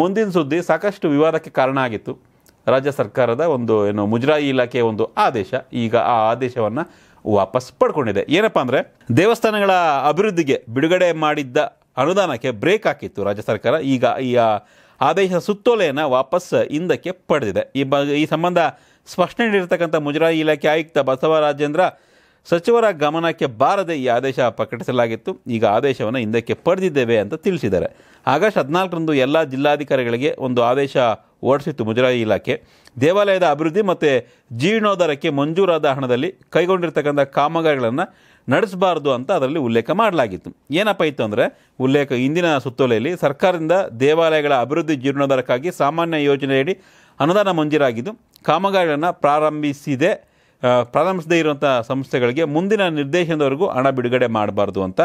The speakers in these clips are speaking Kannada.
ಮುಂದಿನ ಸುದ್ದಿ ಸಾಕಷ್ಟು ವಿವಾದಕ್ಕೆ ಕಾರಣ ಆಗಿತ್ತು ರಾಜ್ಯ ಸರ್ಕಾರದ ಒಂದು ಏನು ಮುಜರಾಯಿ ಇಲಾಖೆಯ ಒಂದು ಆದೇಶ ಈಗ ಆ ಆದೇಶವನ್ನು ವಾಪಸ್ ಪಡ್ಕೊಂಡಿದೆ ಏನಪ್ಪ ಅಂದರೆ ದೇವಸ್ಥಾನಗಳ ಅಭಿವೃದ್ಧಿಗೆ ಬಿಡುಗಡೆ ಮಾಡಿದ್ದ ಅನುದಾನಕ್ಕೆ ಬ್ರೇಕ್ ಹಾಕಿತ್ತು ರಾಜ್ಯ ಸರ್ಕಾರ ಈಗ ಈ ಆದೇಶ ಸುತ್ತೋಲೆಯನ್ನು ವಾಪಸ್ ಹಿಂದಕ್ಕೆ ಪಡೆದಿದೆ ಈ ಬ ಈ ಸಂಬಂಧ ಸ್ಪಷ್ಟನೆ ನೀಡಿರ್ತಕ್ಕಂಥ ಮುಜರಾಯಿ ಇಲಾಖೆ ಆಯುಕ್ತ ಬಸವರಾಜೇಂದ್ರ ಸಚಿವರ ಗಮನಕ್ಕೆ ಬಾರದೆ ಈ ಆದೇಶ ಪ್ರಕಟಿಸಲಾಗಿತ್ತು ಈಗ ಆದೇಶವನ್ನು ಹಿಂದಕ್ಕೆ ಪಡೆದಿದ್ದೇವೆ ಅಂತ ತಿಳಿಸಿದ್ದಾರೆ ಆಗಸ್ಟ್ ಹದಿನಾಲ್ಕರಂದು ಎಲ್ಲ ಜಿಲ್ಲಾಧಿಕಾರಿಗಳಿಗೆ ಒಂದು ಆದೇಶ ಓಡಿಸಿತ್ತು ಮುಜರಾಯಿ ಇಲಾಖೆ ದೇವಾಲಯದ ಅಭಿವೃದ್ಧಿ ಮತ್ತು ಜೀರ್ಣೋದ್ಧಾರಕ್ಕೆ ಮಂಜೂರಾದ ಹಣದಲ್ಲಿ ಕೈಗೊಂಡಿರ್ತಕ್ಕಂಥ ಕಾಮಗಾರಿಗಳನ್ನು ನಡೆಸಬಾರ್ದು ಅಂತ ಅದರಲ್ಲಿ ಉಲ್ಲೇಖ ಮಾಡಲಾಗಿತ್ತು ಏನಪ್ಪ ಇತ್ತು ಅಂದರೆ ಉಲ್ಲೇಖ ಇಂದಿನ ಸುತ್ತೋಲೆಯಲ್ಲಿ ಸರ್ಕಾರದಿಂದ ದೇವಾಲಯಗಳ ಅಭಿವೃದ್ಧಿ ಜೀರ್ಣೋದ್ಧಾರಕ್ಕಾಗಿ ಸಾಮಾನ್ಯ ಯೋಜನೆಯಡಿ ಅನುದಾನ ಮಂಜೂರಾಗಿದ್ದು ಕಾಮಗಾರಿಗಳನ್ನು ಪ್ರಾರಂಭಿಸಿದೆ ಪ್ರಾರಂಭಿಸದೇ ಇರುವಂಥ ಸಂಸ್ಥೆಗಳಿಗೆ ಮುಂದಿನ ನಿರ್ದೇಶನದವರೆಗೂ ಹಣ ಬಿಡುಗಡೆ ಮಾಡಬಾರ್ದು ಅಂತ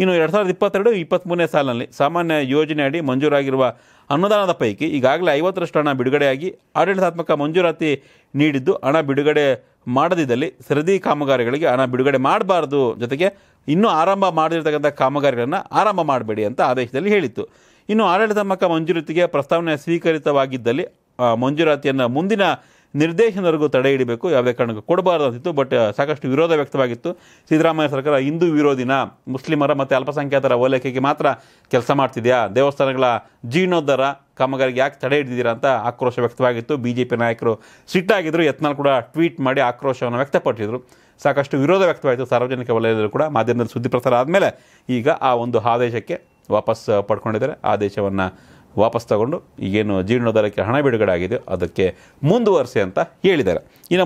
ಇನ್ನು ಎರಡು ಸಾವಿರದ ಇಪ್ಪತ್ತೆರಡು ಇಪ್ಪತ್ತ್ಮೂರನೇ ಸಾಲಿನಲ್ಲಿ ಸಾಮಾನ್ಯ ಯೋಜನೆ ಅಡಿ ಮಂಜೂರಾಗಿರುವ ಅನುದಾನದ ಪೈಕಿ ಈಗಾಗಲೇ ಐವತ್ತರಷ್ಟು ಹಣ ಬಿಡುಗಡೆಯಾಗಿ ಆಡಳಿತಾತ್ಮಕ ಮಂಜೂರಾತಿ ನೀಡಿದ್ದು ಹಣ ಬಿಡುಗಡೆ ಮಾಡದಿದ್ದಲ್ಲಿ ಸರದಿ ಕಾಮಗಾರಿಗಳಿಗೆ ಹಣ ಬಿಡುಗಡೆ ಮಾಡಬಾರ್ದು ಜೊತೆಗೆ ಇನ್ನೂ ಆರಂಭ ಮಾಡದಿರ್ತಕ್ಕಂಥ ಕಾಮಗಾರಿಗಳನ್ನು ಆರಂಭ ಮಾಡಬೇಡಿ ಅಂತ ಆದೇಶದಲ್ಲಿ ಹೇಳಿತ್ತು ಇನ್ನು ಆಡಳಿತಾತ್ಮಕ ಮಂಜೂರಾತಿಗೆ ಪ್ರಸ್ತಾವನೆ ಸ್ವೀಕರಿತವಾಗಿದ್ದಲ್ಲಿ ಮಂಜೂರಾತಿಯನ್ನು ಮುಂದಿನ ನಿರ್ದೇಶನರಿಗೂ ತಡೆ ಹಿಡಿಬೇಕು ಯಾವುದೇ ಕಾರಣಕ್ಕೂ ಕೊಡಬಾರ್ದು ಅಂತಿತ್ತು ಬಟ್ ಸಾಕಷ್ಟು ವಿರೋಧ ವ್ಯಕ್ತವಾಗಿತ್ತು ಸಿದ್ದರಾಮಯ್ಯ ಸರ್ಕಾರ ಹಿಂದೂ ವಿರೋಧಿನ ಮುಸ್ಲಿಮರ ಮತ್ತು ಅಲ್ಪಸಂಖ್ಯಾತರ ಓಲೈಕೆಗೆ ಮಾತ್ರ ಕೆಲಸ ಮಾಡ್ತಿದೆಯಾ ದೇವಸ್ಥಾನಗಳ ಜೀರ್ಣೋದ್ಧಾರ ಕಾಮಗಾರಿಗೆ ಯಾಕೆ ತಡೆ ಹಿಡಿದಿದ್ದೀರಾ ಅಂತ ಆಕ್ರೋಶ ವ್ಯಕ್ತವಾಗಿತ್ತು ಬಿ ಜೆ ಪಿ ನಾಯಕರು ಸಿಟ್ಟಾಗಿದ್ದರು ಯತ್ನಾಲ್ ಕೂಡ ಟ್ವೀಟ್ ಮಾಡಿ ಆಕ್ರೋಶವನ್ನು ವ್ಯಕ್ತಪಡಿಸಿದರು ಸಾಕಷ್ಟು ವಿರೋಧ ವ್ಯಕ್ತವಾಯಿತು ಸಾರ್ವಜನಿಕ ವಲಯದಲ್ಲೂ ಕೂಡ ಮಾಧ್ಯಮದಲ್ಲಿ ಸುದ್ದಿ ಪ್ರಸಾರ ಆದಮೇಲೆ ಈಗ ಆ ಒಂದು ಆದೇಶಕ್ಕೆ ವಾಪಸ್ ಪಡ್ಕೊಂಡಿದ್ದಾರೆ ಆದೇಶವನ್ನು ವಾಪಸ್ ತಗೊಂಡು ಈಗೇನು ಜೀರ್ಣೋದ್ಧಾರಕ್ಕೆ ಹಣ ಬಿಡುಗಡೆ ಆಗಿದೆ ಅದಕ್ಕೆ ಮುಂದುವರಿಸಿ ಅಂತ ಹೇಳಿದ್ದಾರೆ ಇನ್ನು